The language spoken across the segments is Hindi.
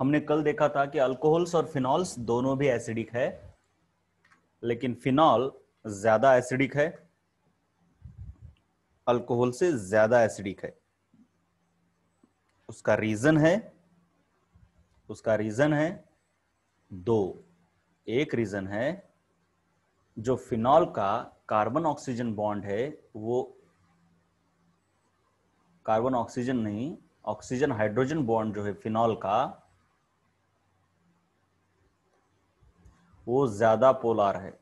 हमने कल देखा था कि अल्कोहल्स और फिनॉल्स दोनों भी एसिडिक है लेकिन फिनॉल ज्यादा एसिडिक है अल्कोहल से ज्यादा एसिडिक है उसका रीजन है उसका रीजन है दो एक रीजन है जो फिनॉल का कार्बन ऑक्सीजन बॉन्ड है वो कार्बन ऑक्सीजन नहीं ऑक्सीजन हाइड्रोजन बॉन्ड जो है फिनॉल का वो ज्यादा पोलार है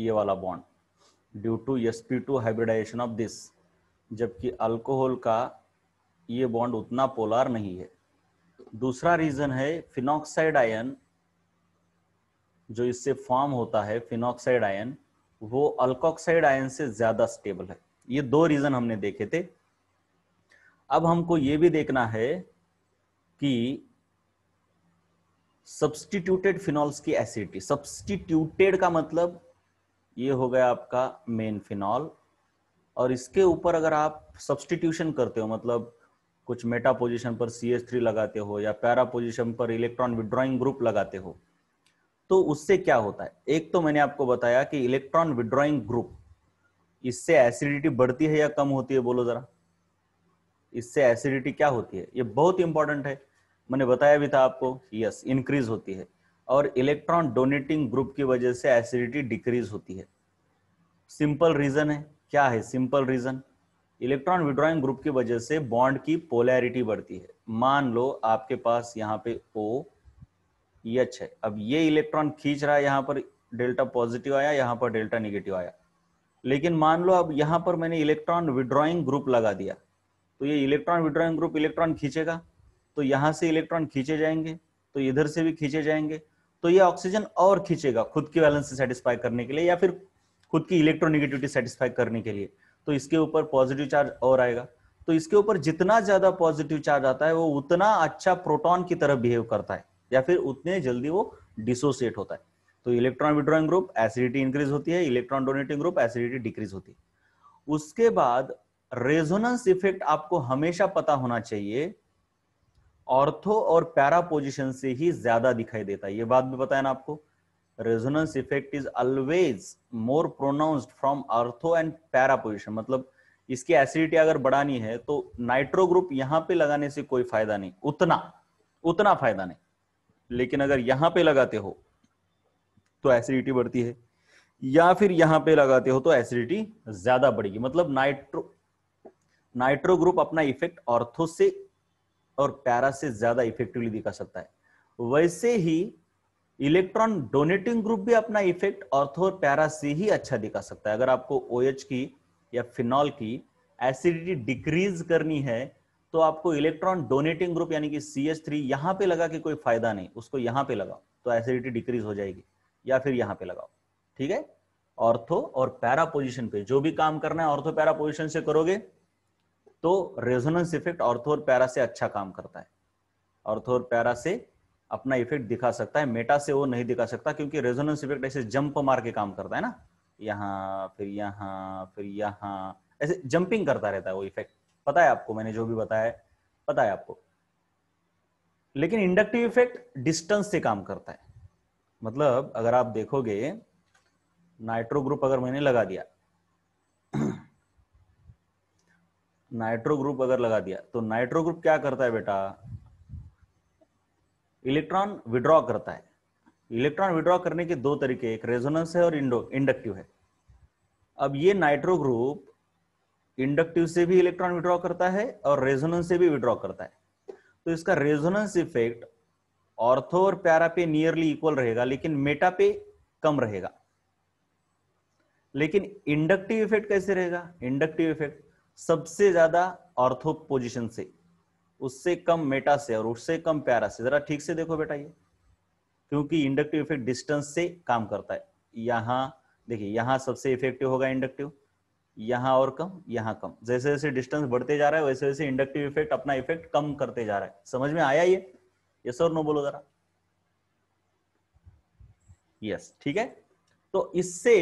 ये वाला bond due to S P two hybridization of this जबकि अल्कोहल का ये बॉन्ड उतना पोलार नहीं है दूसरा रीजन है फिनॉक्साइड आयन जो इससे फॉर्म होता है फिनॉक्साइड आयन वो अल्कोक्साइड आयन से ज्यादा स्टेबल है ये दो रीजन हमने देखे थे अब हमको ये भी देखना है कि सब्सटीट्यूटेड फिनॉल्स की एसिडिटी सब्सटीट्यूटेड का मतलब ये हो गया आपका मेन फिनॉल और इसके ऊपर अगर आप सब्सटीट्यूशन करते हो मतलब कुछ मेटा पोजीशन पर सी एस थ्री लगाते हो या पैरा पोजीशन पर इलेक्ट्रॉन विड्रॉइंग ग्रुप लगाते हो तो उससे क्या होता है एक तो मैंने आपको बताया कि इलेक्ट्रॉन विड्रॉइंग ग्रुप इससे एसिडिटी बढ़ती है या कम होती है बोलो जरा इससे एसिडिटी क्या होती है ये बहुत इंपॉर्टेंट है मैंने बताया भी था आपको यस इंक्रीज होती है और इलेक्ट्रॉन डोनेटिंग ग्रुप की वजह से एसिडिटी डिक्रीज होती है सिंपल रीजन है क्या है simple reason electron withdrawing group की वजह से बॉन्ड की पोलैरिटी बढ़ती है मान लो आपके पास यहाँ पे ओ एच है अब ये इलेक्ट्रॉन खींच रहा है यहाँ पर डेल्टा पॉजिटिव आया यहाँ पर डेल्टा निगेटिव आया लेकिन मान लो अब यहाँ पर मैंने इलेक्ट्रॉन विड्रॉइंग ग्रुप लगा दिया तो ये इलेक्ट्रॉन विड्रॉइंग ग्रुप इलेक्ट्रॉन खींचेगा तो यहां से इलेक्ट्रॉन खींचे जाएंगे तो इधर से भी खींचे जाएंगे तो ये ऑक्सीजन और खींचेगा खुद की बैलेंस सेटिस्फाई करने के लिए या फिर खुद की इलेक्ट्रोनिगेटिविटी सेटिस्फाई करने के लिए तो इसके ऊपर पॉजिटिव चार्ज और आएगा तो इसके ऊपर जितना ज्यादा पॉजिटिव चार्ज आता है वो उतना अच्छा प्रोटॉन की तरह बिहेव करता है या फिर उतने जल्दी वो डिसोसिएट होता है तो electron withdrawing group acidity increase होती है electron donating group acidity decrease होती है उसके बाद रेजोनेंस इफेक्ट आपको हमेशा पता होना चाहिए ऑर्थो और पैरा पोजिशन से ही ज्यादा दिखाई देता है ये बात भी बताया ना आपको resonance effect is always more pronounced from ortho and para position मतलब इसकी एसिडिटी अगर बढ़ानी है तो नाइट्रो ग्रुप यहां पे लगाने से कोई फायदा नहीं उतना उतना फायदा नहीं लेकिन अगर यहां पे लगाते हो तो एसिडिटी बढ़ती है या फिर यहां पे लगाते हो तो एसिडिटी ज्यादा बढ़ेगी मतलब नाइट्रो नाइट्रो ग्रुप अपना इफेक्ट ऑर्थो से और पैरा से ज्यादा इफेक्टिवली दिखा सकता है वैसे ही इलेक्ट्रॉन डोनेटिंग ग्रुप भी अपना इफेक्ट ऑर्थो और पैरा से ही अच्छा दिखा सकता है अगर आपको ओ OH की या फिनॉल की एसिडिटी डिक्रीज करनी है तो आपको इलेक्ट्रॉन डोनेटिंग ग्रुप यानी कि सी एच थ्री यहां पर लगा के कोई फायदा नहीं उसको यहां पे लगाओ तो एसिडिटी डिक्रीज हो जाएगी या फिर यहां पे लगाओ ठीक है ऑर्थो और पैरा पोजिशन पे जो भी काम करना है ऑर्थो पैरा पोजिशन से करोगे तो रेजोनेंस इफेक्ट ऑर्थोर पैरा से अच्छा काम करता है ऑर्थोर पैरा से अपना इफेक्ट दिखा सकता है मेटा से वो नहीं दिखा सकता क्योंकि रेजोनेंस इफेक्ट ऐसे जंप मार के काम करता है ना यहाँ फिर यहाँ फिर यहाँ ऐसे जंपिंग करता रहता है वो इफेक्ट पता है आपको मैंने जो भी बताया पता है आपको लेकिन इंडक्टिव इफेक्ट डिस्टेंस से काम करता है मतलब अगर आप देखोगे नाइट्रो ग्रुप अगर मैंने लगा दिया नाइट्रो ग्रुप अगर लगा दिया तो नाइट्रो ग्रुप क्या करता है बेटा इलेक्ट्रॉन विड्रॉ करता है इलेक्ट्रॉन विड्रॉ करने के दो तरीके एक रेजोनेंस है और इंडो इंडक्टिव है अब ये नाइट्रो ग्रुप इंडक्टिव से भी इलेक्ट्रॉन विड्रॉ करता है और रेजोनेंस से भी विड्रॉ करता है तो इसका रेजोनेंस इफेक्ट ऑर्थो और प्यारा पे नियरली इक्वल रहेगा लेकिन मेटा पे कम रहेगा लेकिन इंडक्टिव इफेक्ट कैसे रहेगा इंडक्टिव इफेक्ट सबसे ज्यादा ऑर्थो पोजिशन से उससे कम मेटा से और उससे कम प्यारा से जरा ठीक से देखो बेटा ये क्योंकि इंडक्टिव इफेक्ट डिस्टेंस से काम करता है यहां देखिए यहां सबसे इफेक्टिव होगा इंडक्टिव यहां और कम यहां कम जैसे जैसे डिस्टेंस बढ़ते जा रहा है वैसे वैसे इंडक्टिव इफेक्ट अपना इफेक्ट कम करते जा रहा है समझ में आया ये यस और नो बोलो जरा यस ठीक है तो इससे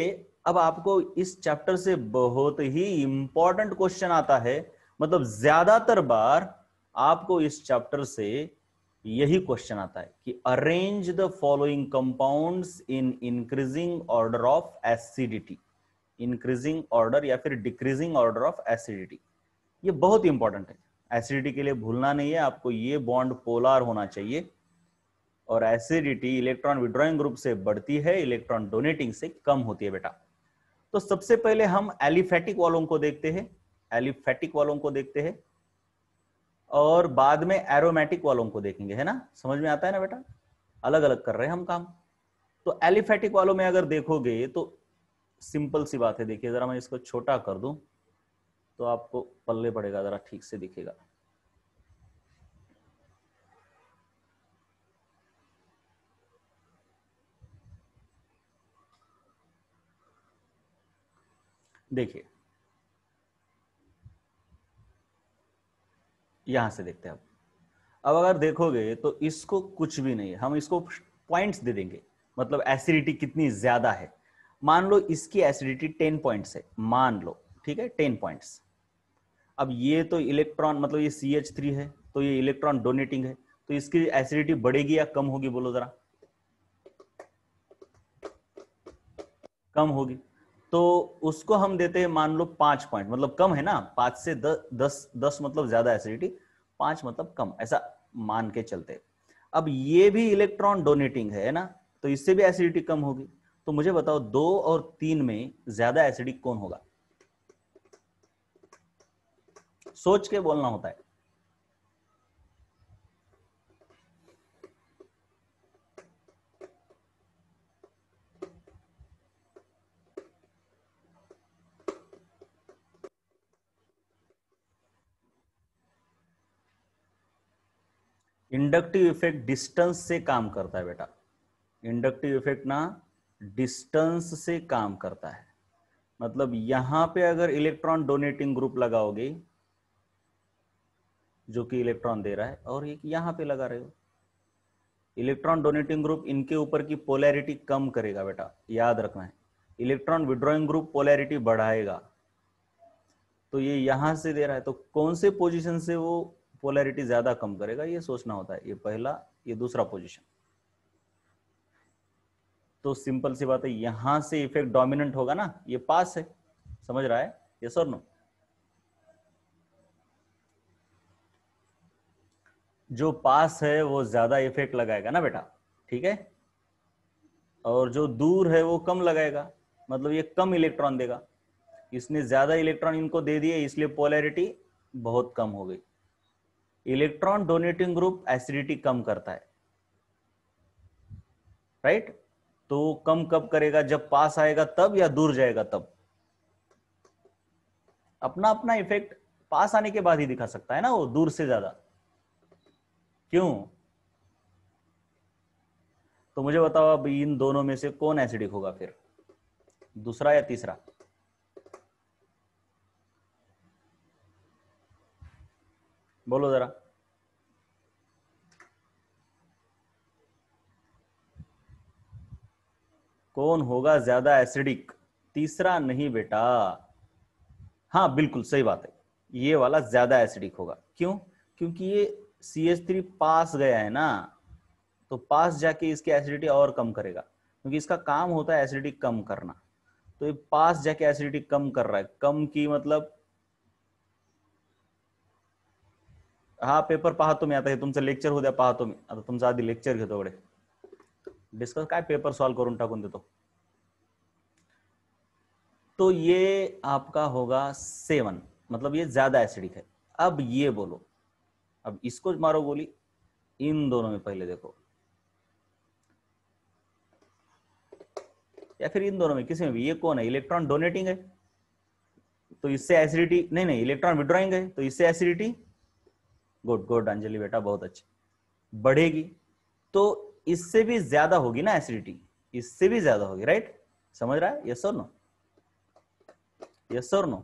अब आपको इस चैप्टर से बहुत ही इंपॉर्टेंट क्वेश्चन आता है मतलब ज्यादातर बार आपको इस चैप्टर से यही क्वेश्चन आता है कि arrange the following compounds in increasing order of acidity increasing order या फिर डिक्रीजिंग ऑर्डर ऑफ एसिडिटी ये बहुत इंपॉर्टेंट है एसिडिटी के लिए भूलना नहीं है आपको ये बॉन्ड पोलार होना चाहिए और एसिडिटी इलेक्ट्रॉन विड्रॉइंग ग्रुप से बढ़ती है इलेक्ट्रॉन डोनेटिंग से कम होती है बेटा तो सबसे पहले हम एलिफेटिक वालों को देखते हैं एलिफेटिक वालों को देखते हैं और बाद में एरोमेटिक वालों को देखेंगे है ना समझ में आता है ना बेटा अलग अलग कर रहे हैं हम काम तो एलिफेटिक वालों में अगर देखोगे तो सिंपल सी बात है देखिए जरा मैं इसको छोटा कर दूं तो आपको पल्ले पड़ेगा जरा ठीक से दिखेगा देखिए यहां से देखते हैं अब अगर देखोगे तो इसको कुछ भी नहीं हम इसको पॉइंट्स दे देंगे मतलब एसिडिटी कितनी ज्यादा है मान लो इसकी एसिडिटी टेन पॉइंट्स है मान लो ठीक है टेन पॉइंट्स अब ये तो इलेक्ट्रॉन मतलब ये सी एच थ्री है तो ये इलेक्ट्रॉन डोनेटिंग है तो इसकी एसिडिटी बढ़ेगी या कम होगी बोलो जरा कम होगी तो उसको हम देते हैं मान लो पांच पॉइंट मतलब कम है ना पांच से द, दस दस मतलब ज्यादा एसिडिटी पांच मतलब कम ऐसा मान के चलते अब ये भी इलेक्ट्रॉन डोनेटिंग है ना तो इससे भी एसिडिटी कम होगी तो मुझे बताओ दो और तीन में ज्यादा एसिडिक कौन होगा सोच के बोलना होता है इंडक्टिव इफेक्ट डिस्टेंस से काम करता है बेटा इंडक्टिव इफेक्ट ना डिस्टेंस से काम करता है मतलब यहां पे अगर इलेक्ट्रॉन डोनेटिंग ग्रुप लगाओगे जो कि इलेक्ट्रॉन दे रहा है और एक यहां पे लगा रहे हो इलेक्ट्रॉन डोनेटिंग ग्रुप इनके ऊपर की पोलैरिटी कम करेगा बेटा याद रखना है इलेक्ट्रॉन विड्रॉइंग ग्रुप पोलैरिटी बढ़ाएगा तो ये यहां से दे रहा है तो कौन से पोजीशन से वो पोलैरिटी ज्यादा कम करेगा ये सोचना होता है ये पहला ये दूसरा पोजिशन तो सिंपल सी बात है यहां से इफेक्ट डोमिनेंट होगा ना ये पास है समझ रहा है ये सर नो जो पास है वो ज्यादा इफेक्ट लगाएगा ना बेटा ठीक है और जो दूर है वो कम लगाएगा मतलब ये कम इलेक्ट्रॉन देगा इसने ज्यादा इलेक्ट्रॉन इनको दे दिए इसलिए पोलैरिटी बहुत कम हो गई इलेक्ट्रॉन डोनेटिंग ग्रुप एसिडिटी कम करता है राइट right? तो कम कब करेगा जब पास आएगा तब या दूर जाएगा तब अपना अपना इफेक्ट पास आने के बाद ही दिखा सकता है ना वो दूर से ज्यादा क्यों तो मुझे बताओ अब इन दोनों में से कौन एसिडिक होगा फिर दूसरा या तीसरा बोलो ज़रा कौन होगा ज्यादा एसिडिक तीसरा नहीं बेटा हाँ बिल्कुल सही बात है ये वाला ज्यादा एसिडिक होगा क्यों क्योंकि ये सी एच थ्री पास गया है ना तो पास जाके इसकी एसिडिटी और कम करेगा क्योंकि इसका काम होता है एसिडिटी कम करना तो ये पास जाके एसिडिटी कम कर रहा है कम की मतलब हा पेपर पाहतो मी आता हे तुमचं लेक्चर हो पाहतो मी आता तुमचं आधी लेक्चर घेतो एवढे डिस्कस काय पेपर सॉल्व करून टाकून देतो तो ये आपका होगा सेवन मतलब ये ज्यादा एसिडिक है अब ये बोलो अब इसको मारो गोली इन दोनों में पहले देखो या फिर इन दोनों में किसी में भी ये कौन है इलेक्ट्रॉन डोनेटिंग है तो इससे एसिडिटी नहीं नहीं इलेक्ट्रॉन विड्रॉइंग है तो इससे एसिडिटी गुड गुड अंजलि बेटा बहुत अच्छे बढ़ेगी तो इससे भी ज्यादा होगी ना एसिडिटी इससे भी ज्यादा होगी राइट समझ रहा है यस और नो यस और नो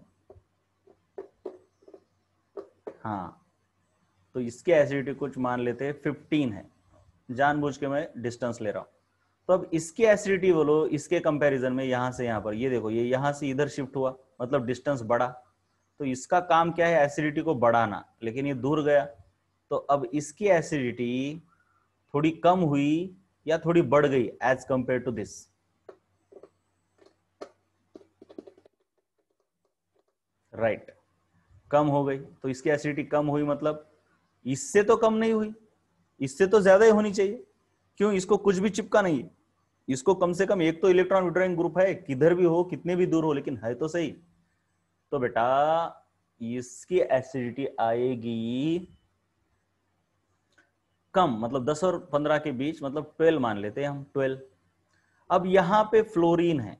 हाँ तो इसकी एसिडिटी कुछ मान लेते हैं फिफ्टीन है जानबूझ के मैं डिस्टेंस ले रहा हूं तो अब इसकी एसिडिटी बोलो इसके कंपैरिजन में यहां से यहां पर ये देखो ये यहां से इधर शिफ्ट हुआ मतलब डिस्टेंस बढ़ा तो इसका काम क्या है एसिडिटी को बढ़ाना लेकिन ये दूर गया तो अब इसकी एसिडिटी थोड़ी कम हुई या थोड़ी बढ़ गई as compare to this right कम हो गई तो इसकी एसिडिटी कम हुई मतलब इससे तो कम नहीं हुई इससे तो ज्यादा ही होनी चाहिए क्यों इसको कुछ भी चिपका नहीं है इसको कम से कम एक तो इलेक्ट्रॉन विड्रॉइंग ग्रुप है किधर भी हो कितने भी दूर हो लेकिन है तो सही तो बेटा इसकी एसिडिटी आएगी कम मतलब 10 और 15 के बीच मतलब 12 मान लेते हैं हम 12 अब यहां पे फ्लोरीन है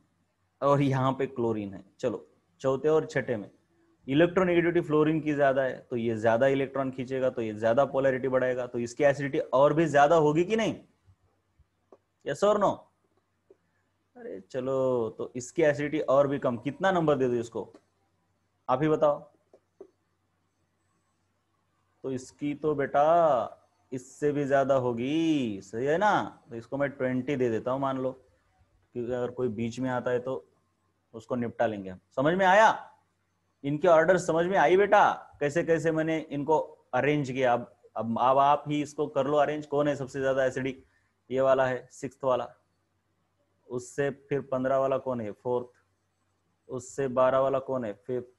और यहां पे क्लोरीन है चलो चौथे और छठे में इलेक्ट्रोनेगेटिविटी फ्लोरीन की ज्यादा है तो ये ज्यादा इलेक्ट्रॉन खींचेगा तो ये ज्यादा पोलैरिटी बढ़ाएगा तो इसकी एसिडिटी और भी ज्यादा होगी कि नहीं यस और नो अरे चलो तो इसकी एसिडिटी और भी कम कितना नंबर दे दो इसको आप ही बताओ तो इसकी तो बेटा इससे भी ज्यादा होगी सही है ना तो इसको मैं ट्वेंटी दे देता हूं मान लो क्योंकि अगर कोई बीच में आता है तो उसको निपटा लेंगे हम समझ में आया इनके ऑर्डर समझ में आई बेटा कैसे कैसे मैंने इनको अरेंज किया अब अब अब आप ही इसको कर लो अरेंज कौन है सबसे ज्यादा एसिडिक ये वाला है सिक्स वाला उससे फिर पंद्रह वाला कौन है फोर्थ उससे बारह वाला कौन है फिफ्थ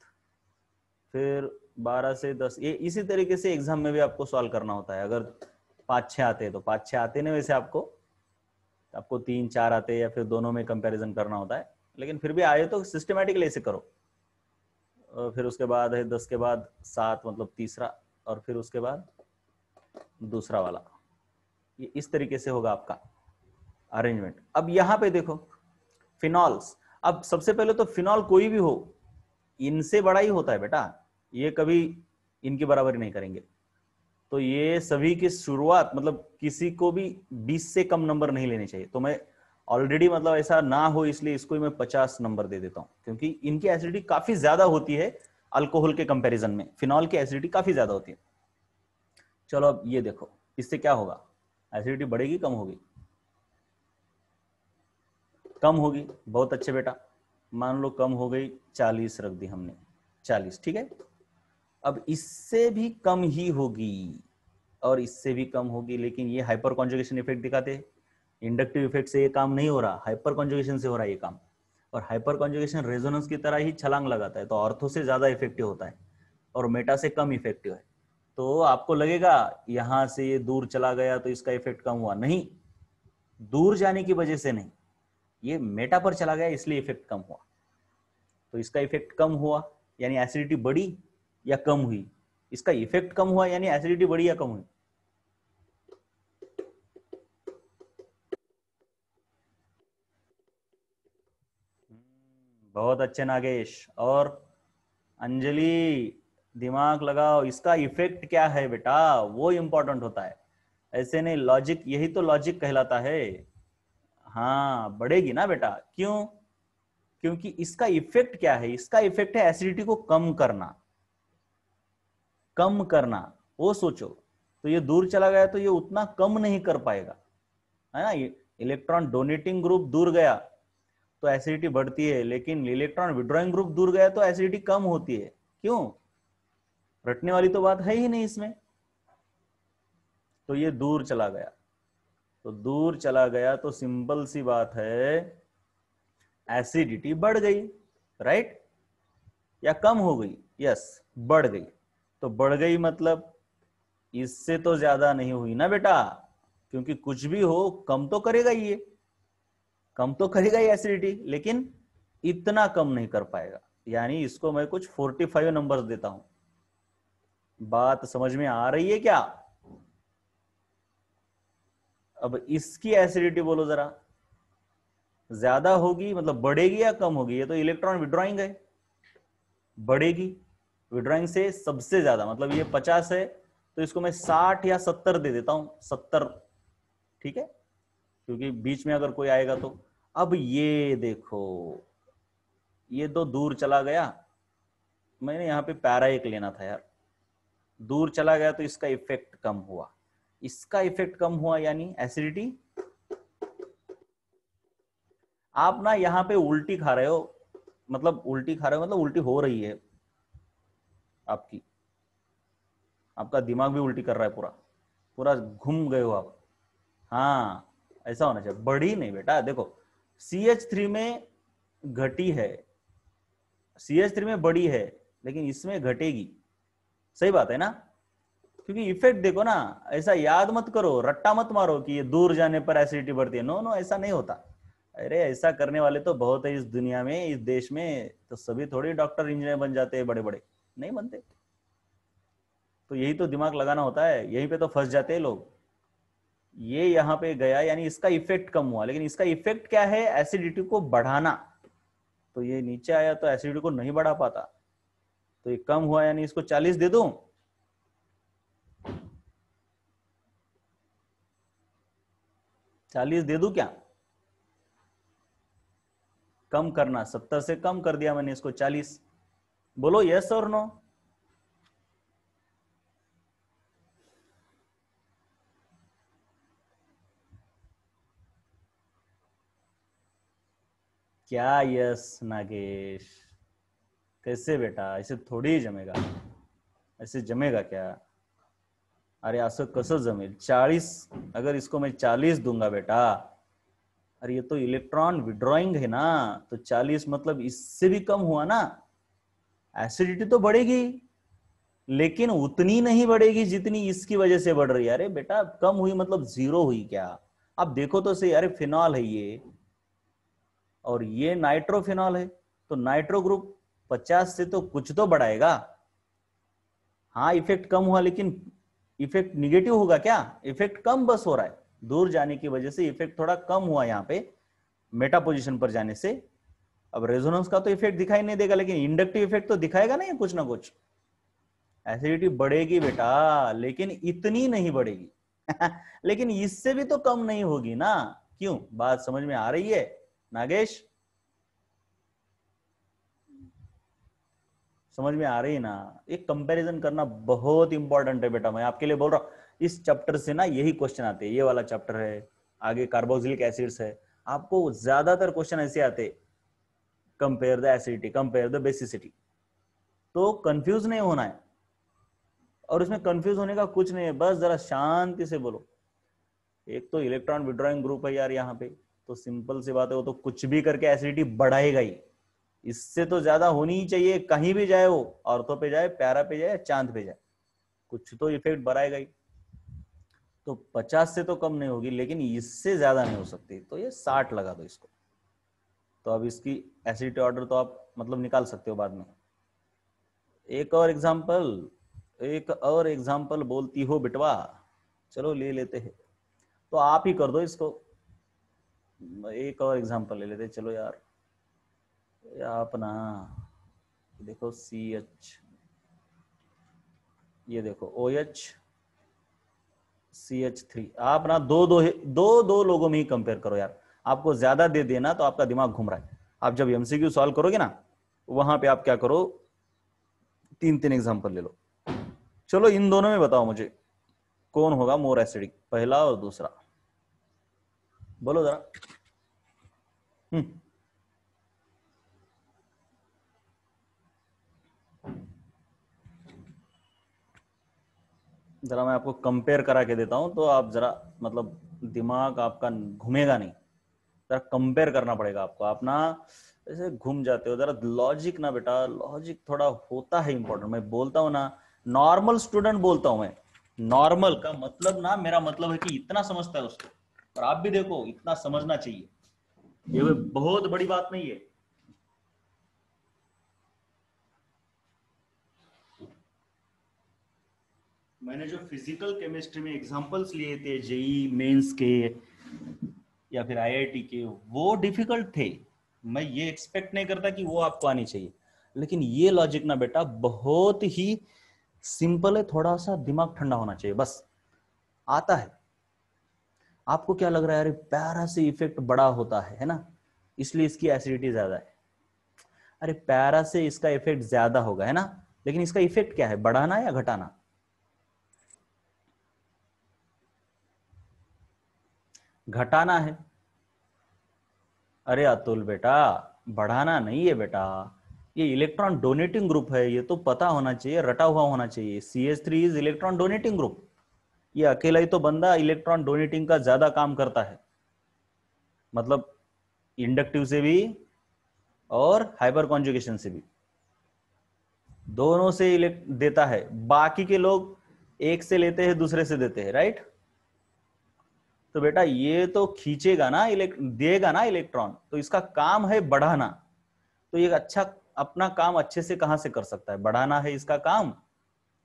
फिर 12 से 10 ये इसी तरीके से एग्जाम में भी आपको सॉल्व करना होता है अगर पाँच छः आते हैं तो पाँच छः आते ना वैसे आपको आपको तीन चार आते या फिर दोनों में कंपैरिजन करना होता है लेकिन फिर भी आए तो सिस्टमेटिकली ऐसे करो फिर उसके बाद है दस के बाद सात मतलब तीसरा और फिर उसके बाद दूसरा वाला ये इस तरीके से होगा आपका अरेंजमेंट अब यहाँ पे देखो फिनॉल्स अब सबसे पहले तो फिनॉल कोई भी हो इनसे बड़ा ही होता है बेटा ये कभी इनकी बराबरी नहीं करेंगे तो ये सभी की शुरुआत मतलब किसी को भी 20 से कम नंबर नहीं लेने चाहिए तो मैं ऑलरेडी मतलब ऐसा ना हो इसलिए इसको मैं 50 नंबर दे देता हूँ क्योंकि इनकी एसिडिटी काफी ज्यादा होती है अल्कोहल के कंपैरिजन में फिनॉल की एसिडिटी काफी ज्यादा होती है चलो अब ये देखो इससे क्या होगा एसिडिटी बढ़ेगी कम होगी कम होगी बहुत अच्छे बेटा मान लो कम हो गई चालीस रख दी हमने चालीस ठीक है अब इससे भी कम ही होगी और इससे भी कम होगी लेकिन ये हाइपर कॉन्जुगेशन इफेक्ट दिखाते हैं इंडक्टिव इफेक्ट से ये काम नहीं हो रहा हाइपर कॉन्जुगेशन से हो रहा है ये काम और हाइपर कॉन्जुगेशन रेजोनेंस की तरह ही छलांग लगाता है तो ऑर्थो से ज्यादा इफेक्टिव होता है और मेटा से कम इफेक्टिव है तो आपको लगेगा यहां से ये दूर चला गया तो इसका इफेक्ट कम हुआ नहीं दूर जाने की वजह से नहीं ये मेटा पर चला गया इसलिए इफेक्ट कम हुआ तो इसका इफेक्ट कम हुआ यानी एसिडिटी बढ़ी या कम हुई इसका इफेक्ट कम हुआ यानी एसिडिटी बढ़ी या कम हुई बहुत अच्छे नागेश और अंजलि दिमाग लगाओ इसका इफेक्ट क्या है बेटा वो इम्पोर्टेंट होता है ऐसे नहीं लॉजिक यही तो लॉजिक कहलाता है हाँ बढ़ेगी ना बेटा क्यों क्योंकि इसका इफेक्ट क्या है इसका इफेक्ट है एसिडिटी को कम करना कम करना वो सोचो तो ये दूर चला गया तो ये उतना कम नहीं कर पाएगा है ना इलेक्ट्रॉन डोनेटिंग ग्रुप दूर गया तो एसिडिटी बढ़ती है लेकिन इलेक्ट्रॉन विड्रॉइंग ग्रुप दूर गया तो एसिडिटी कम होती है क्यों रटने वाली तो बात है ही नहीं इसमें तो ये दूर चला गया तो दूर चला गया तो सिंपल सी बात है एसिडिटी बढ़ गई राइट या कम हो गई यस बढ़ गई तो बढ़ गई मतलब इससे तो ज्यादा नहीं हुई ना बेटा क्योंकि कुछ भी हो कम तो करेगा ये कम तो करेगा ये एसिडिटी लेकिन इतना कम नहीं कर पाएगा यानी इसको मैं कुछ 45 नंबर देता हूं बात समझ में आ रही है क्या अब इसकी एसिडिटी बोलो जरा ज्यादा होगी मतलब बढ़ेगी या कम होगी ये तो इलेक्ट्रॉन विड्रॉइंग है बढ़ेगी विड्रॉइंग से सबसे ज्यादा मतलब ये पचास है तो इसको मैं साठ या सत्तर दे देता हूं सत्तर ठीक है क्योंकि बीच में अगर कोई आएगा तो अब ये देखो ये तो दूर चला गया मैंने यहाँ पे पैरा एक लेना था यार दूर चला गया तो इसका इफेक्ट कम हुआ इसका इफेक्ट कम हुआ यानी एसिडिटी आप ना यहाँ पे उल्टी खा रहे हो मतलब उल्टी खा रहे हो मतलब उल्टी हो रही है आपकी आपका दिमाग भी उल्टी कर रहा है पूरा पूरा घूम गए हो आप हाँ ऐसा होना चाहिए बड़ी नहीं बेटा देखो सी एच थ्री में घटी है सी एच थ्री में बड़ी है लेकिन इसमें घटेगी सही बात है ना क्योंकि इफेक्ट देखो ना ऐसा याद मत करो रट्टा मत मारो कि ये दूर जाने पर एसिडिटी बढ़ती है नो नो ऐसा नहीं होता अरे ऐसा करने वाले तो बहुत है इस दुनिया में इस देश में तो सभी थोड़ी डॉक्टर इंजीनियर बन जाते हैं बड़े बड़े नहीं बनते तो यही तो दिमाग लगाना होता है यहीं पे तो फंस जाते हैं लोग ये यहां पे गया यानी इसका इफेक्ट कम हुआ लेकिन इसका इफेक्ट क्या है एसिडिटी को बढ़ाना तो ये नीचे आया तो एसिडिटी को नहीं बढ़ा पाता तो ये कम हुआ यानी इसको 40 दे दू चालीस दे दू क्या कम करना सत्तर से कम कर दिया मैंने इसको चालीस बोलो यस और नो क्या यस नागेश कैसे बेटा ऐसे थोड़ी जमेगा ऐसे जमेगा क्या अरे आस तो कस जमेल चालीस अगर इसको मैं चालीस दूंगा बेटा अरे ये तो इलेक्ट्रॉन विड्रॉइंग है ना तो चालीस मतलब इससे भी कम हुआ ना एसिडिटी तो बढ़ेगी लेकिन उतनी नहीं बढ़ेगी जितनी इसकी वजह से बढ़ रही है अरे बेटा कम हुई मतलब जीरो हुई क्या अब देखो तो सही अरे फिनॉल है ये और ये नाइट्रोफिनॉल है तो नाइट्रो ग्रुप 50 से तो कुछ तो बढ़ाएगा हाँ इफेक्ट कम हुआ लेकिन इफेक्ट निगेटिव होगा क्या इफेक्ट कम बस हो रहा है दूर जाने की वजह से इफेक्ट थोड़ा कम हुआ यहाँ पे मेटा पोजिशन पर जाने से अब रेजोनेंस का तो इफेक्ट दिखाई नहीं देगा लेकिन इंडक्टिव इफेक्ट तो दिखाएगा ना ये कुछ ना कुछ एसिडिटी बढ़ेगी बेटा लेकिन इतनी नहीं बढ़ेगी लेकिन इससे भी तो कम नहीं होगी ना क्यों बात समझ में आ रही है नागेश समझ में आ रही है ना एक कंपैरिजन करना बहुत इंपॉर्टेंट है बेटा मैं आपके लिए बोल रहा हूँ इस चैप्टर से ना यही क्वेश्चन आते हैं ये वाला चैप्टर है आगे कार्बोक्सिलिक एसिड्स है आपको ज्यादातर क्वेश्चन ऐसे आते compare the acidity compare the basicity तो कंफ्यूज नहीं होना है और इसमें कंफ्यूज होने का कुछ नहीं है बस जरा शांति से बोलो एक तो इलेक्ट्रॉन विड्रॉइंग ग्रुप है यार यहाँ पे तो सिंपल सी बात है वो तो कुछ भी करके एसिडिटी बढ़ाएगा ही इससे तो ज्यादा होनी ही चाहिए कहीं भी जाए वो औरतों पे जाए प्यारा पे जाए चांद पे जाए कुछ तो इफेक्ट बढ़ाएगा ही तो 50 से तो कम नहीं होगी लेकिन इससे ज्यादा नहीं हो सकती तो ये 60 लगा दो इसको तो अब इसकी एसिडिटी ऑर्डर तो आप मतलब निकाल सकते हो बाद में एक और एग्जाम्पल एक और एग्जाम्पल बोलती हो बिटवा चलो ले लेते हैं तो आप ही कर दो इसको एक और एग्जाम्पल ले लेते चलो यार आप ना देखो सी एच ये देखो O H C H three आप ना दो दो दो दो लोगों में ही कंपेयर करो यार आपको ज्यादा दे देना तो आपका दिमाग घूम रहा है आप जब एमसीक्यू सॉल्व करोगे ना वहां पे आप क्या करो तीन तीन एग्जाम्पल ले लो चलो इन दोनों में बताओ मुझे कौन होगा मोर एसिडिक पहला और दूसरा बोलो जरा हम्म। जरा मैं आपको कंपेयर करा के देता हूं तो आप जरा मतलब दिमाग आपका घूमेगा नहीं जरा कंपेयर करना पड़ेगा आपको आप ना ऐसे घूम जाते हो जरा लॉजिक ना बेटा लॉजिक थोड़ा होता है इंपॉर्टेंट मैं बोलता हूँ ना नॉर्मल स्टूडेंट बोलता हूँ मैं नॉर्मल का मतलब ना मेरा मतलब है कि इतना समझता है उसको और आप भी देखो इतना समझना चाहिए ये बहुत बड़ी बात नहीं है मैंने जो फिजिकल केमिस्ट्री में एग्जांपल्स लिए थे जेई मेंस के या फिर आईआईटी के वो डिफिकल्ट थे मैं ये एक्सपेक्ट नहीं करता कि वो आपको आनी चाहिए लेकिन ये लॉजिक ना बेटा बहुत ही सिंपल है थोड़ा सा दिमाग ठंडा होना चाहिए बस आता है आपको क्या लग रहा है अरे पैरा से इफेक्ट बड़ा होता है है ना इसलिए इसकी एसिडिटी ज्यादा है अरे पैरा से इसका इफेक्ट ज्यादा होगा है ना लेकिन इसका इफेक्ट क्या है बढ़ाना या घटाना घटाना है अरे अतुल बेटा बढ़ाना नहीं है बेटा ये इलेक्ट्रॉन डोनेटिंग ग्रुप है ये तो पता होना चाहिए रटा हुआ होना चाहिए C S three is electron donating group ये अकेला ही तो बंदा इलेक्ट्रॉन डोनेटिंग का ज्यादा काम करता है मतलब इंडक्टिव से भी और हाइपर कॉन्जुकेशन से भी दोनों से देता है बाकी के लोग एक से लेते हैं दूसरे से देते हैं राइट तो बेटा ये तो खींचेगा ना इलेक्ट देगा ना इलेक्ट्रॉन तो इसका काम है बढ़ाना तो ये अच्छा अपना काम अच्छे से कहां से कर सकता है बढ़ाना है इसका काम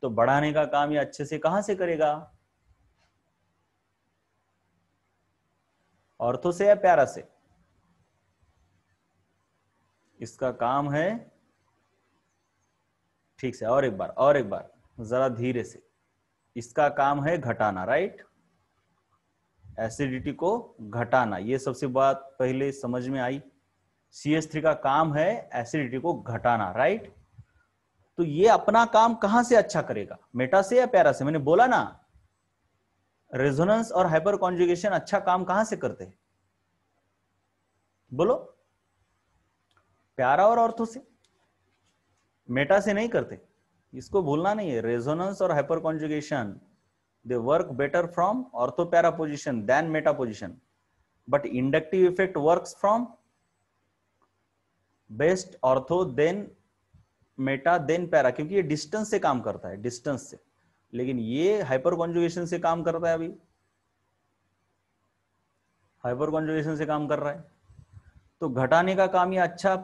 तो बढ़ाने का काम ये अच्छे से कहां से करेगा ऑर्थो से या प्यारा से इसका काम है ठीक से और एक बार और एक बार जरा धीरे से इसका काम है घटाना राइट एसिडिटी को घटाना ये सबसे बात पहले समझ में आई सी एस थ्री का काम है एसिडिटी को घटाना राइट तो ये अपना काम कहां से अच्छा करेगा मेटा से या पैरा से मैंने बोला ना रेजोनेंस और हाइपर कॉन्जुगेशन अच्छा काम कहां से करते हैं बोलो प्यारा और ऑर्थो से मेटा से नहीं करते इसको भूलना नहीं है रेजोनेंस और hyperconjugation they work better from orthopara position than meta position but inductive effect works from best ortho then meta then para क्योंकि ये डिस्टेंस से काम करता है डिस्टेंस से लेकिन ये हाइपर कॉन्जुगेशन से काम करता है अभी हाइपर कॉन्जुगेशन से काम कर रहा है तो घटाने का काम ये अच्छा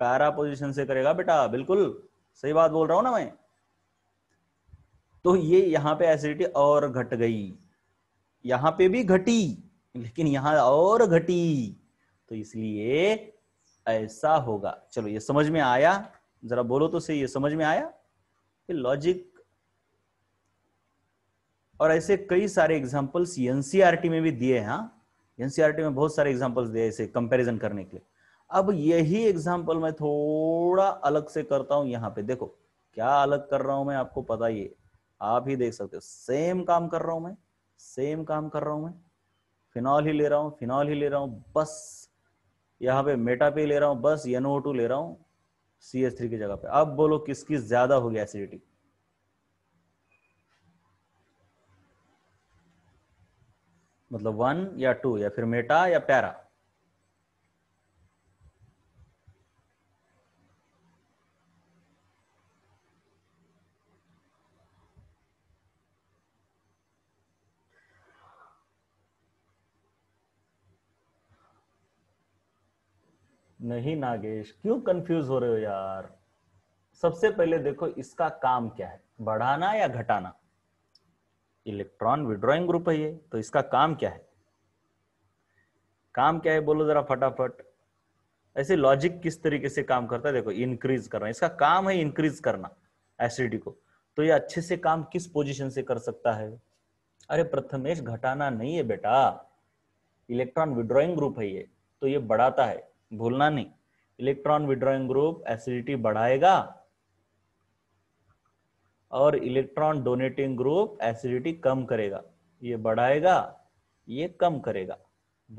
पैरा पोजीशन से करेगा बेटा बिल्कुल सही बात बोल रहा हूं ना मैं तो ये यहाँ पे एसिडिटी और घट गई यहाँ पे भी घटी लेकिन यहाँ और घटी तो इसलिए ऐसा होगा चलो ये समझ में आया जरा बोलो तो सही ये समझ में आया लॉजिक और ऐसे कई सारे एग्जाम्पल्स एनसीआरटी e में भी दिए हैं एनसीआरटी हाँ। e में बहुत सारे एग्जाम्पल्स दिए ऐसे कंपैरिजन करने के लिए अब यही एग्जाम्पल मैं थोड़ा अलग से करता हूं यहां पे देखो क्या अलग कर रहा हूं मैं आपको पता ही है आप ही देख सकते हो सेम काम कर रहा हूं मैं सेम काम कर रहा हूं मैं फिनॉल ही ले रहा हूं फिनॉल ही ले रहा हूं बस यहाँ पे मेटा पे ले रहा हूं बस एनओ टू ले रहा हूं सी एस थ्री की जगह पे अब बोलो किसकी ज्यादा होगी एसिडिटी मतलब वन या टू या फिर मेटा या पैरा नहीं नागेश क्यों कंफ्यूज हो रहे हो यार सबसे पहले देखो इसका काम क्या है बढ़ाना या घटाना इलेक्ट्रॉन विड्रॉइंग ग्रुप है ये तो इसका काम क्या है काम क्या है बोलो जरा फटाफट ऐसे लॉजिक किस तरीके से काम करता है देखो इंक्रीज करना इसका काम है इंक्रीज करना एसिडिटी को तो ये अच्छे से काम किस पोजीशन से कर सकता है अरे प्रथमेश घटाना नहीं है बेटा इलेक्ट्रॉन विड्रॉइंग ग्रुप है ये तो ये बढ़ाता है भूलना नहीं इलेक्ट्रॉन विड्रॉइंग ग्रुप एसिडिटी बढ़ाएगा और इलेक्ट्रॉन डोनेटिंग ग्रुप एसिडिटी कम करेगा ये बढ़ाएगा ये कम करेगा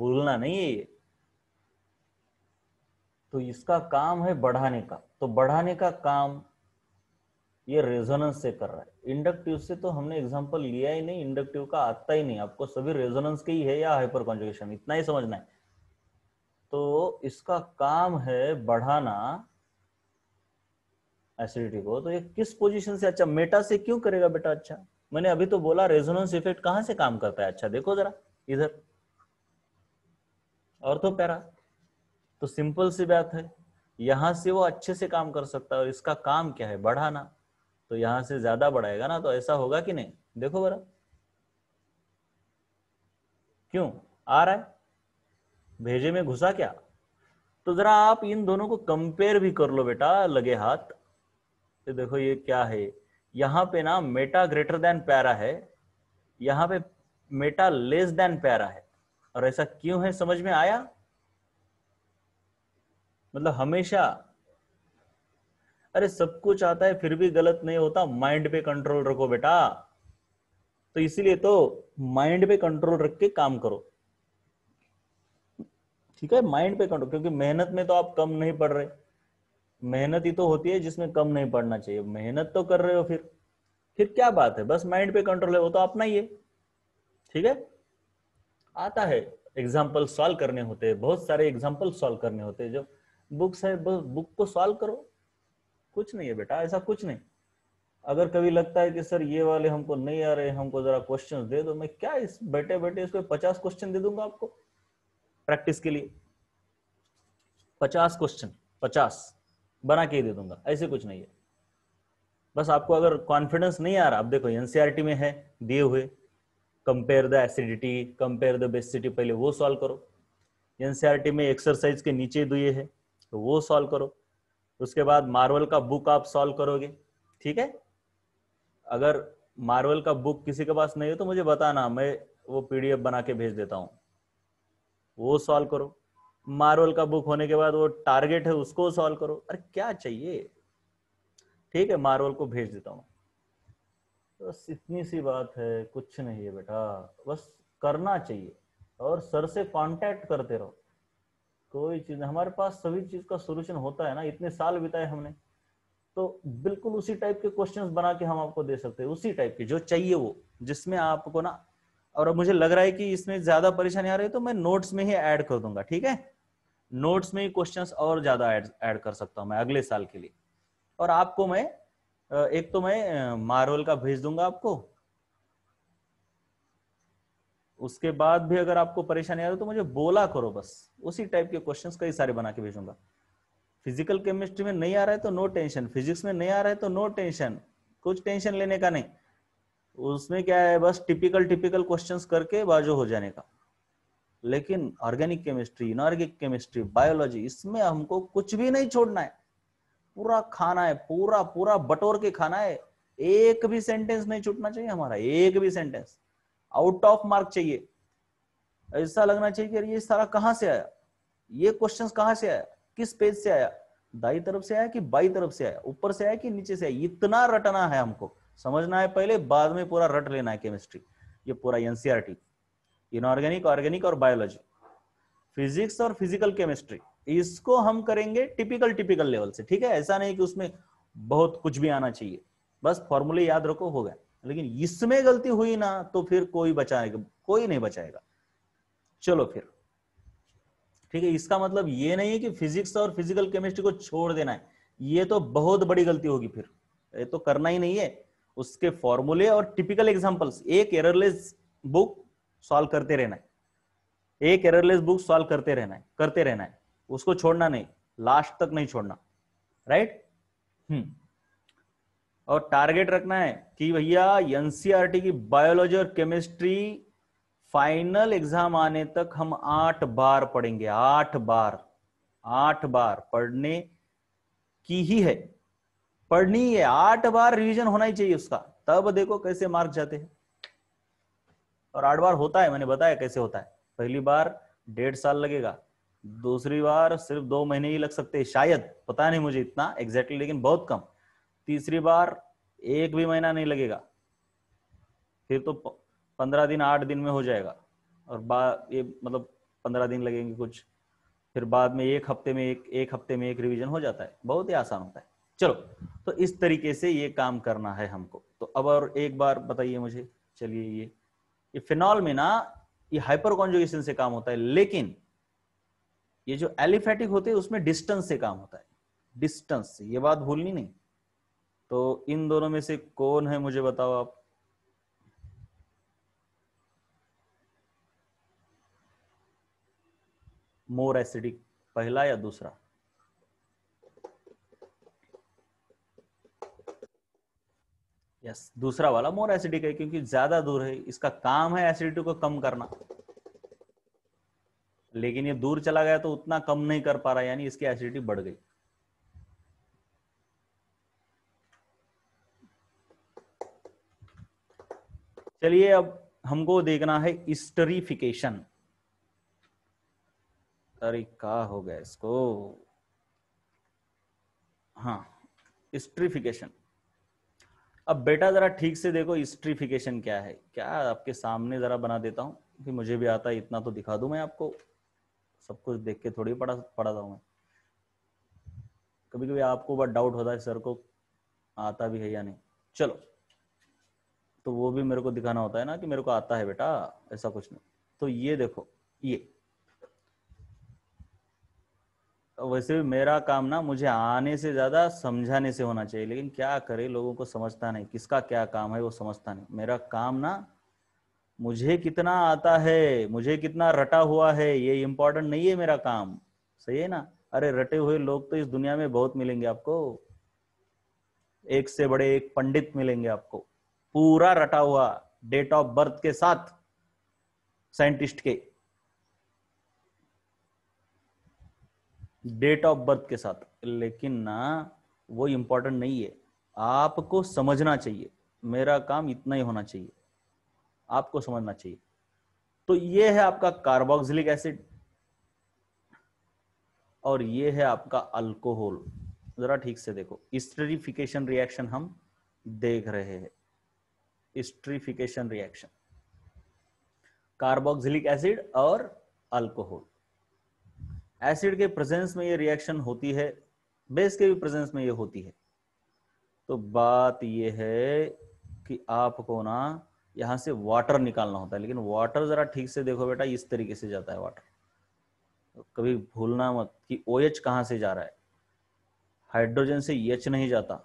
भूलना नहीं है ये तो इसका काम है बढ़ाने का तो बढ़ाने का काम ये रेजोनेंस से कर रहा है इंडक्टिव से तो हमने एग्जांपल लिया ही नहीं इंडक्टिव का आता ही नहीं आपको सभी रेजोनेंस के ही है या हाइपर कॉन्जुकेशन इतना ही समझना है तो इसका काम है बढ़ाना एसिडिटी को तो ये किस पोजीशन से अच्छा मेटा से क्यों करेगा बेटा अच्छा मैंने अभी तो बोला रेजोनेंस इफेक्ट कहां से काम करता है अच्छा देखो जरा इधर और तो पैरा तो सिंपल सी बात है यहां से वो अच्छे से काम कर सकता है और इसका काम क्या है बढ़ाना तो यहां से ज्यादा बढ़ाएगा ना तो ऐसा होगा कि नहीं देखो बरा क्यों आ रहा है भेजे में घुसा क्या तो जरा आप इन दोनों को कंपेयर भी कर लो बेटा लगे हाथ तो देखो ये क्या है यहाँ पे ना मेटा ग्रेटर देन पैरा है यहाँ पे मेटा लेस देन पैरा है और ऐसा क्यों है समझ में आया मतलब हमेशा अरे सब कुछ आता है फिर भी गलत नहीं होता माइंड पे कंट्रोल रखो बेटा तो इसीलिए तो माइंड पे कंट्रोल रख के काम करो ठीक है माइंड पे कंट्रोल क्योंकि मेहनत में तो आप कम नहीं पढ़ रहे मेहनत ही तो होती है जिसमें कम नहीं पढ़ना चाहिए मेहनत तो कर रहे हो फिर फिर क्या बात है बस माइंड पे कंट्रोल है वो तो अपना ही है ठीक है आता है एग्जाम्पल सॉल्व करने होते हैं बहुत सारे एग्जाम्पल सॉल्व करने होते हैं जो बुक्स है बुक को सॉल्व करो कुछ नहीं है बेटा ऐसा कुछ नहीं अगर कभी लगता है कि सर ये वाले हमको नहीं आ रहे हमको जरा क्वेश्चन दे दो मैं क्या इस बैठे बैठे इस पर पचास क्वेश्चन दे दूंगा आपको प्रैक्टिस के लिए पचास क्वेश्चन पचास बना के ही दे दूंगा ऐसे कुछ नहीं है बस आपको अगर कॉन्फिडेंस नहीं आ रहा आप देखो एनसीआरटी e में है दिए हुए compare the acidity compare the basicity पहले वो सॉल्व करो एनसीआरटी e में एक्सरसाइज के नीचे दिए है तो वो सॉल्व करो उसके बाद मार्वल का बुक आप सॉल्व करोगे ठीक है अगर मार्वल का बुक किसी के पास नहीं हो तो मुझे बताना मैं वो पीडीएफ बना के भेज देता हूँ वो सॉल्व करो मार्वल का बुक होने के बाद वो टारगेट है उसको सॉल्व करो अरे क्या चाहिए ठीक है मार्वल को भेज देता हूँ बस इतनी सी बात है कुछ नहीं है बेटा बस करना चाहिए और सर से कांटेक्ट करते रहो कोई चीज हमारे पास सभी चीज का सोल्यूशन होता है ना इतने साल बिताए हमने तो बिल्कुल उसी टाइप के क्वेश्चंस बना के हम आपको दे सकते हैं उसी टाइप के जो चाहिए वो जिसमें आपको ना और अब मुझे लग रहा है कि इसमें ज्यादा परेशानी आ रही है तो मैं नोट्स में ही ऐड कर दूंगा ठीक है नोट्स में ही क्वेश्चंस और ज्यादा ऐड कर सकता हूं मैं अगले साल के लिए और आपको मैं एक तो मैं मार्वल का भेज दूंगा आपको उसके बाद भी अगर आपको परेशानी आ रही तो मुझे बोला करो बस उसी टाइप के क्वेश्चन कई सारे बना के भेजूंगा फिजिकल केमिस्ट्री में नहीं आ रहा है तो नो टेंशन फिजिक्स में नहीं आ रहा है तो नो टेंशन कुछ टेंशन लेने का नहीं उसमें क्या है बस टिपिकल टिपिकल क्वेश्चंस करके बाजू हो जाने का लेकिन organic chemistry inorganic chemistry biology इसमें हमको कुछ भी नहीं छोड़ना है पूरा खाना है पूरा पूरा बटोर के खाना है एक भी सेंटेंस नहीं छूटना चाहिए हमारा एक भी सेंटेंस आउट ऑफ मार्क चाहिए ऐसा लगना चाहिए कि ये सारा कहां से आया ये क्वेश्चंस कहां से आया किस पेज से आया दाई तरफ से आया कि बाई तरफ से आया ऊपर से आया कि नीचे से आया इतना रटना है हमको समझना है पहले बाद में पूरा रट लेना है केमिस्ट्री ये पूरा एनसीआरटी इनऑर्गेनिक ऑर्गेनिक और बायोलॉजी फिजिक्स और फिजिकल केमिस्ट्री इसको हम करेंगे टिपिकल टिपिकल लेवल से ठीक है ऐसा नहीं कि उसमें बहुत कुछ भी आना चाहिए बस फॉर्मूले याद रखो हो गया लेकिन इसमें गलती हुई ना तो फिर कोई बचाएगा कोई नहीं बचाएगा चलो फिर ठीक है इसका मतलब ये नहीं है कि फिजिक्स और फिजिकल केमिस्ट्री को छोड़ देना है ये तो बहुत बड़ी गलती होगी फिर ये तो करना ही नहीं है उसके फॉर्मूले और टिपिकल एग्जाम्पल्स एक एररलेस बुक सॉल्व करते रहना है एक एररलेस बुक सॉल्व करते रहना है करते रहना है उसको छोड़ना नहीं लास्ट तक नहीं छोड़ना राइट हम्म और टारगेट रखना है कि भैया एनसीआरटी e की बायोलॉजी और केमिस्ट्री फाइनल एग्जाम आने तक हम आठ बार पढ़ेंगे आठ बार आठ बार पढ़ने की ही है पढ़नी है आठ बार रिवीजन होना ही चाहिए उसका तब देखो कैसे मार्क जाते हैं और आठ बार होता है मैंने बताया कैसे होता है पहली बार डेढ़ साल लगेगा दूसरी बार सिर्फ दो महीने ही लग सकते हैं शायद पता नहीं मुझे इतना एग्जैक्टली लेकिन बहुत कम तीसरी बार एक भी महीना नहीं लगेगा फिर तो पंद्रह दिन आठ दिन में हो जाएगा और ये मतलब पंद्रह दिन लगेंगे कुछ फिर बाद में एक हफ्ते में एक एक हफ्ते में एक रिवीजन हो जाता है बहुत ही आसान होता है चलो तो इस तरीके से ये काम करना है हमको तो अब और एक बार बताइए मुझे चलिए ये ये फिनॉल में ना ये हाइपर कॉन्जुगेशन से काम होता है लेकिन ये जो एलिफेटिक होते हैं उसमें डिस्टेंस से काम होता है डिस्टेंस से ये बात भूलनी नहीं तो इन दोनों में से कौन है मुझे बताओ आप मोर एसिडिक पहला या दूसरा यस दूसरा वाला मोर एसिडिक है क्योंकि ज्यादा दूर है इसका काम है एसिडिटी को कम करना लेकिन ये दूर चला गया तो उतना कम नहीं कर पा रहा यानी इसकी एसिडिटी बढ़ गई चलिए अब हमको देखना है स्टरीफिकेशन अरे का हो गया इसको हाँ स्ट्रीफिकेशन अब बेटा जरा ठीक से देखो स्ट्रीफिकेशन क्या है क्या आपके सामने जरा बना देता हूँ कि मुझे भी आता है इतना तो दिखा दू मैं आपको सब कुछ देख के थोड़ी पढ़ा पढ़ाता हूँ मैं कभी कभी आपको बहुत डाउट होता है सर को आता भी है या नहीं चलो तो वो भी मेरे को दिखाना होता है ना कि मेरे को आता है बेटा ऐसा कुछ नहीं तो ये देखो ये वैसे भी मेरा काम ना मुझे आने से ज्यादा समझाने से होना चाहिए लेकिन क्या करे लोगों को समझता नहीं किसका क्या काम है वो समझता नहीं मेरा काम ना मुझे कितना आता है मुझे कितना रटा हुआ है ये इम्पोर्टेंट नहीं है मेरा काम सही है ना अरे रटे हुए लोग तो इस दुनिया में बहुत मिलेंगे आपको एक से बड़े एक पंडित मिलेंगे आपको पूरा रटा हुआ डेट ऑफ बर्थ के साथ साइंटिस्ट के डेट ऑफ बर्थ के साथ लेकिन ना वो इम्पोर्टेंट नहीं है आपको समझना चाहिए मेरा काम इतना ही होना चाहिए आपको समझना चाहिए तो ये है आपका कार्बोक्सिलिक एसिड और ये है आपका अल्कोहल जरा ठीक से देखो स्ट्रीफिकेशन रिएक्शन हम देख रहे हैं स्ट्रीफिकेशन रिएक्शन कार्बोक्सिलिक एसिड और अल्कोहल एसिड के प्रेजेंस में ये रिएक्शन होती है बेस के भी प्रेजेंस में ये होती है तो बात ये है कि आपको ना यहां से वाटर निकालना होता है लेकिन वाटर जरा ठीक से देखो बेटा इस तरीके से जाता है वाटर कभी भूलना मत कि ओ OH कहां से जा रहा है हाइड्रोजन से एच e नहीं जाता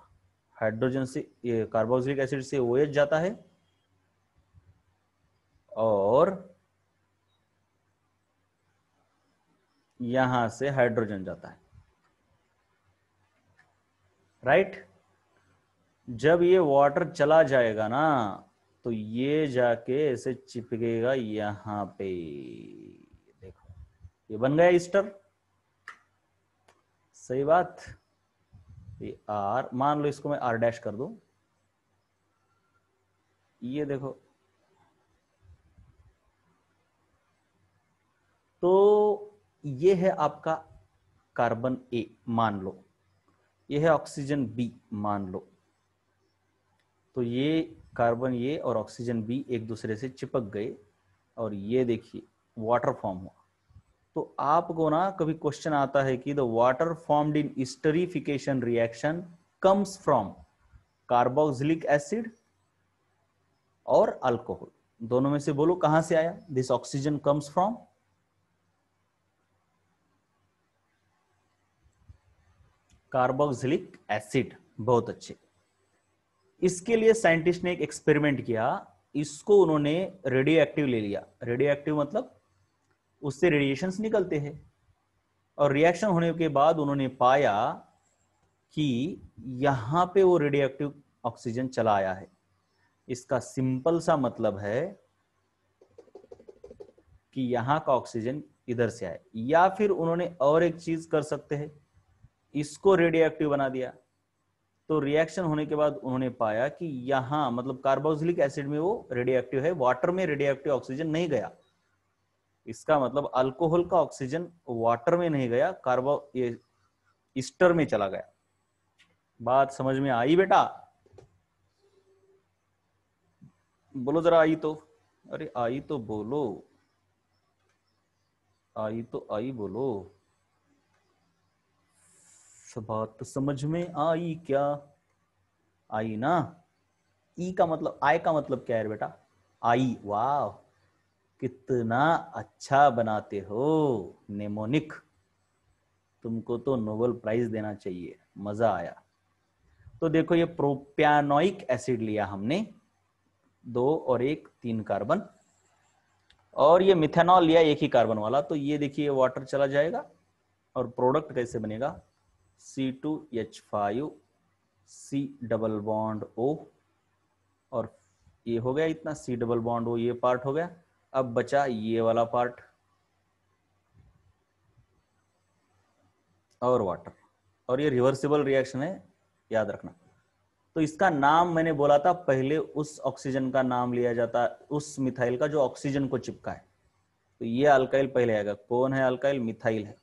हाइड्रोजन से ये कार्बोक्सिलिक एसिड से ओ OH जाता है और यहां से हाइड्रोजन जाता है राइट right? जब ये वाटर चला जाएगा ना तो ये जाके ऐसे चिपकेगा यहां पे देखो ये बन गया ईस्टर सही बात ये आर मान लो इसको मैं आर डैश कर दू ये देखो तो ये है आपका कार्बन ए मान लो ये है ऑक्सीजन बी मान लो तो ये कार्बन ए और ऑक्सीजन बी एक दूसरे से चिपक गए और ये देखिए वाटर फॉर्म हुआ तो आपको ना कभी क्वेश्चन आता है कि the water formed in esterification reaction comes from carboxylic acid और अल्कोहल दोनों में से बोलो कहां से आया this oxygen comes from carboxylic acid बहुत अच्छे इसके लिए साइंटिस्ट ने एक एक्सपेरिमेंट किया इसको उन्होंने रेडियो एक्टिव ले लिया रेडियो एक्टिव मतलब उससे रेडिएशंस निकलते हैं और रिएक्शन होने के बाद उन्होंने पाया कि यहां पे वो रेडियो एक्टिव ऑक्सीजन चला आया है इसका सिंपल सा मतलब है कि यहां का ऑक्सीजन इधर से आए या फिर उन्होंने और एक चीज कर सकते हैं इसको एक्टिव बना दिया तो रिएक्शन होने के बाद उन्होंने पाया कि यहां मतलब कार्बोक्सिलिक एसिड में वो एक्टिव है वाटर में एक्टिव ऑक्सीजन नहीं गया इसका मतलब अल्कोहल का ऑक्सीजन वाटर में नहीं गया कार्बो ये ईस्टर में चला गया बात समझ में आई बेटा बोलो जरा आई तो अरे आई तो बोलो आई तो आई बोलो सब बात समझ में आई क्या आई ना ई का मतलब आय का मतलब क्या है बेटा आई वाह कितना अच्छा बनाते हो नेमोनिक तुमको तो नोबेल प्राइज देना चाहिए मजा आया तो देखो ये प्रोप्यानोइक एसिड लिया हमने दो और एक तीन कार्बन और ये मिथेनॉल लिया एक ही कार्बन वाला तो ये देखिए वाटर चला जाएगा और प्रोडक्ट कैसे बनेगा C two H five C double bond O और ये हो गया इतना सी डबल बॉन्ड ओ ये पार्ट हो गया अब बचा ये वाला पार्ट और वाटर और ये रिवर्सिबल रिएक्शन है याद रखना तो इसका नाम मैंने बोला था पहले उस ऑक्सीजन का नाम लिया जाता उस मिथाइल का जो ऑक्सीजन को चिपका है तो ये अल्काइल पहले आएगा कौन है अल्काइल मिथाइल है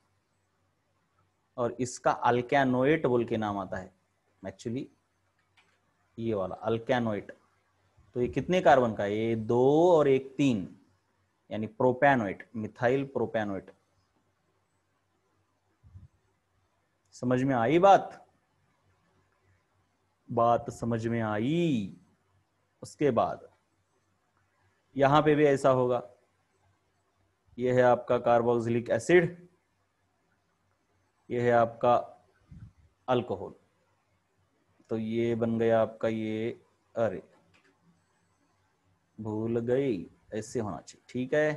और इसका अल्कैनोएट बोल के नाम आता है एक्चुअली ये वाला अल्कैनोएट तो ये कितने कार्बन का ये दो और एक तीन यानी प्रोपैनोइट मिथाइल प्रोपैनोइट समझ में आई बात बात समझ में आई उसके बाद यहां पे भी ऐसा होगा यह है आपका कार्बोक्सिलिक एसिड ये है आपका अल्कोहल तो ये बन गया आपका ये अरे भूल गई ऐसे होना चाहिए ठीक है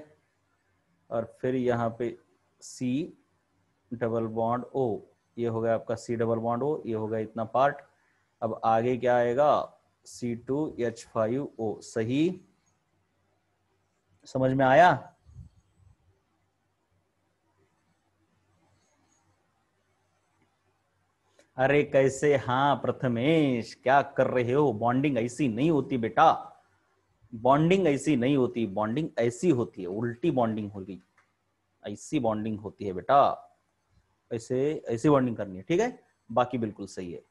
और फिर यहाँ पे सी डबल बॉन्ड ओ ये हो गया आपका सी डबल बॉन्ड ओ ये हो गया इतना पार्ट अब आगे क्या आएगा C two H five O सही समझ में आया अरे कैसे हाँ प्रथमेश क्या कर रहे हो बॉन्डिंग ऐसी नहीं होती बेटा बॉन्डिंग ऐसी नहीं होती बॉन्डिंग ऐसी होती है उल्टी बॉन्डिंग होगी ऐसी बॉन्डिंग होती है बेटा ऐसे ऐसी बॉन्डिंग करनी है ठीक है बाकी बिल्कुल सही है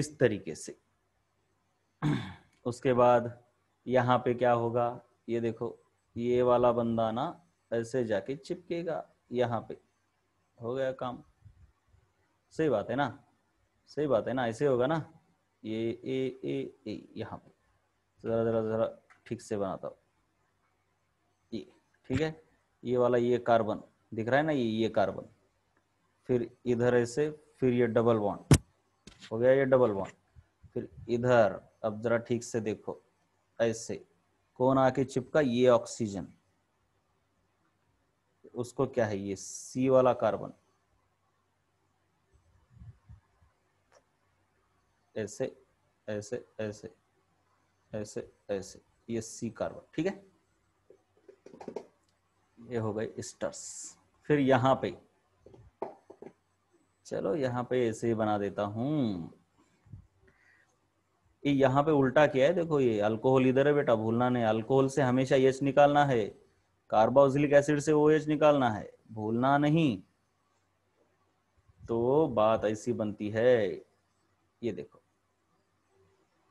इस तरीके से उसके बाद यहां पे क्या होगा ये देखो ये वाला बंदा ना ऐसे जाके चिपकेगा यहाँ पे हो गया काम सही बात है ना सही बात है ना ऐसे होगा ना ये ए ए ए यहाँ पे जरा जरा जरा ठीक से बनाता हूँ ये ठीक है ये वाला ये कार्बन दिख रहा है ना ये ये कार्बन फिर इधर ऐसे फिर ये डबल बॉन्ड हो गया ये डबल बॉन्ड फिर इधर अब जरा ठीक से देखो ऐसे कौन आके चिपका ये ऑक्सीजन उसको क्या है ये सी वाला कार्बन ऐसे ऐसे ऐसे ऐसे ऐसे ये सी कार्बन ठीक है ये हो गए स्टर्स फिर यहां पे चलो यहां पे ऐसे ही बना देता हूं ये यहां पे उल्टा किया है देखो ये अल्कोहल इधर है बेटा भूलना नहीं अल्कोहल से हमेशा यश निकालना है कार्बोक्सिलिक एसिड से ओ निकालना है भूलना नहीं तो बात ऐसी बनती है ये देखो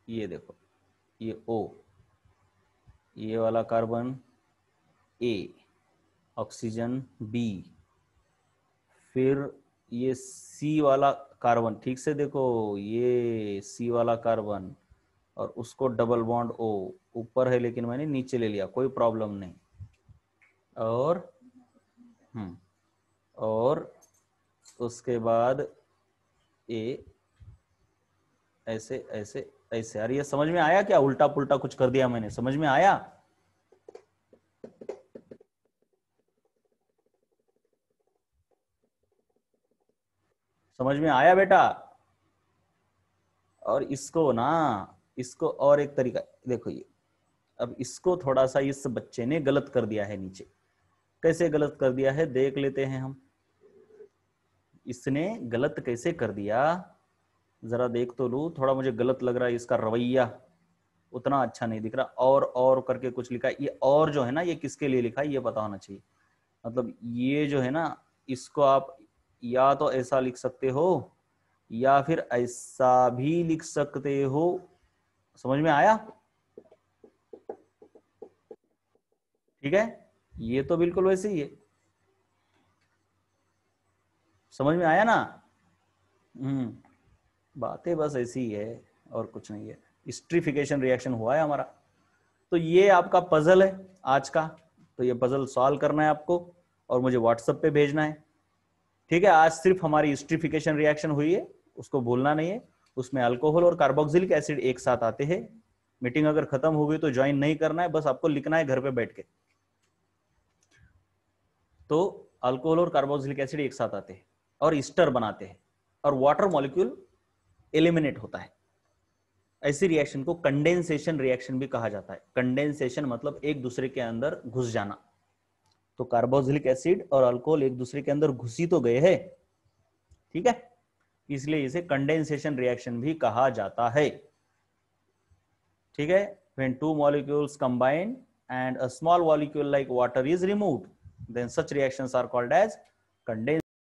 ये देखो ये ओ ये वाला कार्बन ए ऑक्सीजन बी फिर ये सी वाला कार्बन ठीक से देखो ये सी वाला कार्बन और उसको डबल बॉन्ड ओ ऊपर है लेकिन मैंने नीचे ले लिया कोई प्रॉब्लम नहीं और हम्म और उसके बाद ए ऐसे ऐसे ऐसे अरे ये समझ में आया क्या उल्टा पुल्टा कुछ कर दिया मैंने समझ में आया समझ में आया बेटा और इसको ना इसको और एक तरीका देखो ये अब इसको थोड़ा सा इस बच्चे ने गलत कर दिया है नीचे कैसे गलत कर दिया है देख लेते हैं हम इसने गलत कैसे कर दिया जरा देख तो लू थोड़ा मुझे गलत लग रहा है इसका रवैया उतना अच्छा नहीं दिख रहा और और करके कुछ लिखा ये और जो है ना ये किसके लिए लिखा है ये पता होना चाहिए मतलब ये जो है ना इसको आप या तो ऐसा लिख सकते हो या फिर ऐसा भी लिख सकते हो समझ में आया ठीक है ये तो बिल्कुल वैसे ही है समझ में आया ना हम्म बातें बस ऐसी ही है और कुछ नहीं है स्ट्रीफिकेशन रिएक्शन हुआ है हमारा तो ये आपका पजल है आज का तो ये पजल सॉल्व करना है आपको और मुझे व्हाट्सएप पे भेजना है ठीक है आज सिर्फ हमारी स्ट्रीफिकेशन रिएक्शन हुई है उसको भूलना नहीं है उसमें अल्कोहल और कार्बोक्सिलिक एसिड एक साथ आते हैं मीटिंग अगर खत्म हो गई तो ज्वाइन नहीं करना है बस आपको लिखना है घर पे बैठ के तो अल्कोहल और कार्बोक्सिलिक एसिड एक साथ आते हैं और ईस्टर बनाते हैं और वाटर मॉलिक्यूल एलिमिनेट होता है ऐसी रिएक्शन को कंडेंसेशन रिएक्शन भी कहा जाता है कंडेंसेशन मतलब एक दूसरे के अंदर घुस जाना तो कार्बोक्सिलिक एसिड और अल्कोहल एक दूसरे के अंदर घुसी तो गए है ठीक है इसलिए इसे कंडेंसेशन रिएक्शन भी कहा जाता है ठीक है when two molecules combine and a small molecule like water is removed then such reactions are called as condensed